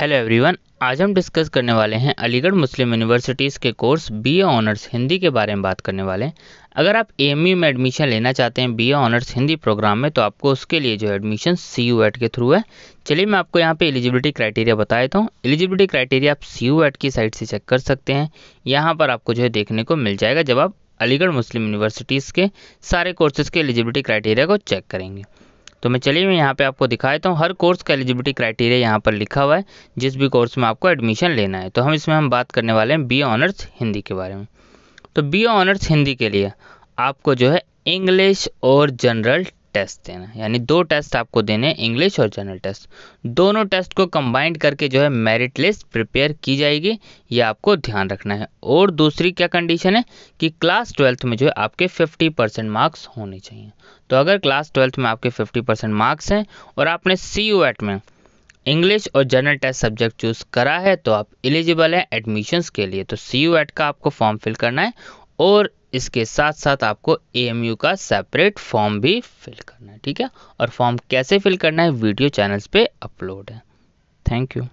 hello everyone आज हम discuss करने वाले हैं अलीगढ़ मुस्लिम यूनिवर्सिटीज़ के कोर्स बीए ऑनर्स हिंदी के बारे में बात करने वाले हैं अगर आप एएमयू में एडमिशन लेना चाहते हैं बीए ऑनर्स हिंदी प्रोग्राम में तो आपको उसके लिए जो एडमिशन सी यू एट के थ्रू है चलिए मैं आपको यहाँ पे एलिजिबिलिटी क्राइटेरिया बता देता हूँ एलिजिबिलिटी क्राइटेरिया आप सी यू एट की साइट से चेक कर सकते हैं यहाँ पर आपको जो है देखने को मिल जाएगा जब आप अलीगढ़ मुस्लिम यूनिवर्सिटीज़ के सारे कोर्सेज़ के एलिजिबिलिटी क्राइटेरिया को चेक करेंगे तो मैं चलिए मैं यहाँ पे आपको दिखा देता हूँ हर कोर्स का एलिजिबिलिटी क्राइटेरिया यहाँ पर लिखा हुआ है जिस भी कोर्स में आपको एडमिशन लेना है तो हम इसमें हम बात करने वाले हैं बी ऑनर्स हिंदी के बारे में तो बी ऑनर्स हिंदी के लिए आपको जो है इंग्लिश और जनरल टेस्ट देना यानी दो टेस्ट आपको देने इंग्लिश और जनरल टेस्ट दोनों टेस्ट को कंबाइंड करके जो है मेरिट लिस्ट प्रिपेयर की जाएगी ये आपको ध्यान रखना है और दूसरी क्या कंडीशन है कि क्लास ट्वेल्थ में जो है आपके 50 परसेंट मार्क्स होने चाहिए तो अगर क्लास ट्वेल्थ में आपके 50 परसेंट मार्क्स हैं और आपने सी में इंग्लिश और जनरल टेस्ट सब्जेक्ट चूज करा है तो आप एलिजिबल हैं एडमिशन्स के लिए तो सी यू एट का आपको फॉर्म फिल करना है और इसके साथ साथ आपको ए का सेपरेट फॉर्म भी फिल करना है ठीक है और फॉर्म कैसे फिल करना है वीडियो चैनल्स पे अपलोड है थैंक यू